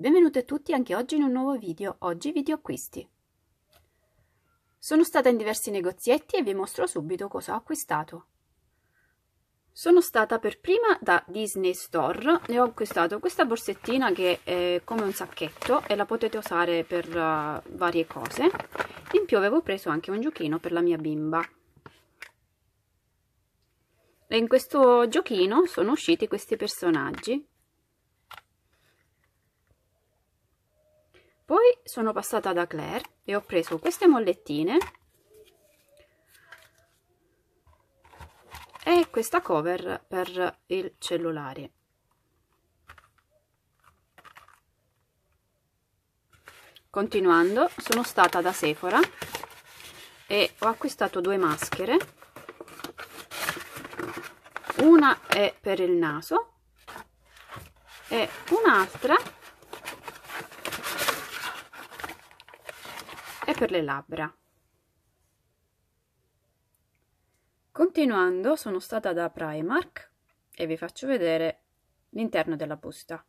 benvenuti a tutti anche oggi in un nuovo video, oggi video acquisti. Sono stata in diversi negozietti e vi mostro subito cosa ho acquistato. Sono stata per prima da Disney Store e ho acquistato questa borsettina che è come un sacchetto e la potete usare per uh, varie cose. In più avevo preso anche un giochino per la mia bimba. E in questo giochino sono usciti questi personaggi poi sono passata da Claire e ho preso queste mollettine e questa cover per il cellulare continuando sono stata da Sephora e ho acquistato due maschere una è per il naso e un'altra e per le labbra. Continuando, sono stata da Primark e vi faccio vedere l'interno della busta.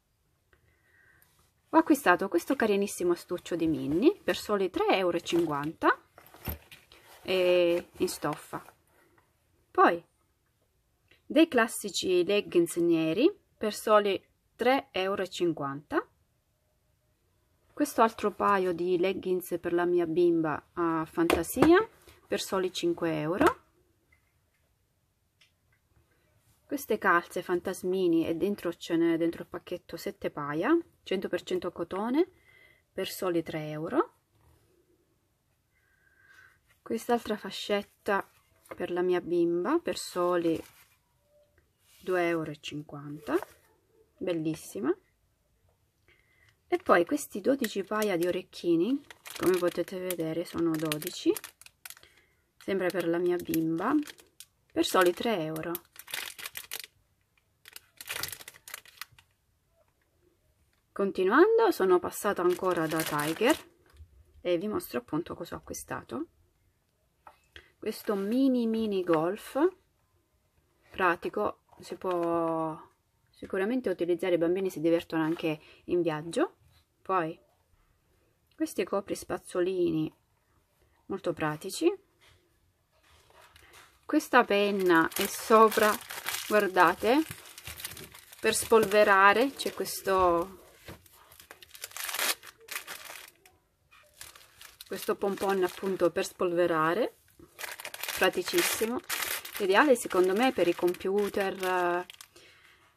Ho acquistato questo carinissimo astuccio di Minnie per soli 3,50 euro e in stoffa. Poi dei classici leggings neri per soli 3,50 euro questo altro paio di leggings per la mia bimba a fantasia per soli 5 euro queste calze fantasmini e dentro ce n'è dentro il pacchetto 7 paia 100% cotone per soli 3 euro quest'altra fascetta per la mia bimba per soli 2,50 euro bellissima e poi questi 12 paia di orecchini come potete vedere sono 12 sempre per la mia bimba per soli 3 euro continuando sono passata ancora da tiger e vi mostro appunto cosa ho acquistato questo mini mini golf pratico si può sicuramente utilizzare i bambini si divertono anche in viaggio poi questi copri spazzolini molto pratici. Questa penna è sopra, guardate, per spolverare c'è questo questo pompon appunto per spolverare praticissimo ideale secondo me per i computer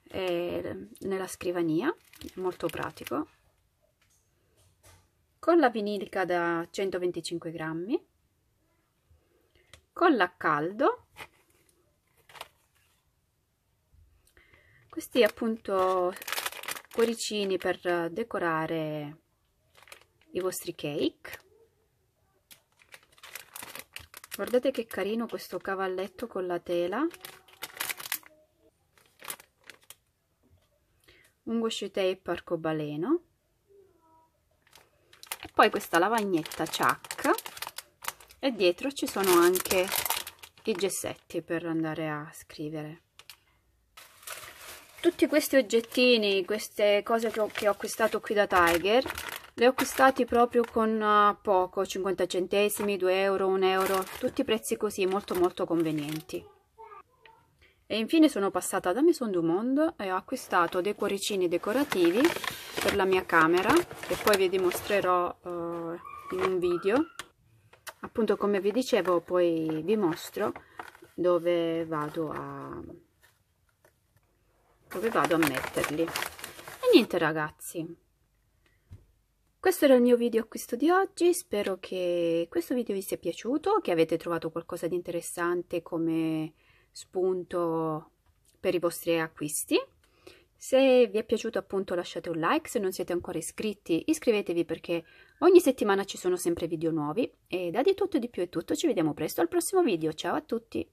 eh, nella scrivania molto pratico con la vinilica da 125 grammi, con la caldo, questi appunto cuoricini per decorare i vostri cake. Guardate che carino questo cavalletto con la tela. Un washi tape arcobaleno poi questa lavagnetta ciak e dietro ci sono anche i gessetti per andare a scrivere tutti questi oggettini queste cose che ho, che ho acquistato qui da Tiger le ho acquistati proprio con eh, poco 50 centesimi 2 euro 1 euro tutti prezzi così molto molto convenienti e infine sono passata da Maison du Monde e ho acquistato dei cuoricini decorativi per la mia camera che poi vi dimostrerò eh, in un video appunto come vi dicevo poi vi mostro dove vado a dove vado a metterli e niente ragazzi questo era il mio video acquisto di oggi, spero che questo video vi sia piaciuto, che avete trovato qualcosa di interessante come spunto per i vostri acquisti. Se vi è piaciuto appunto lasciate un like, se non siete ancora iscritti iscrivetevi perché ogni settimana ci sono sempre video nuovi e da di tutto di più è tutto, ci vediamo presto al prossimo video, ciao a tutti!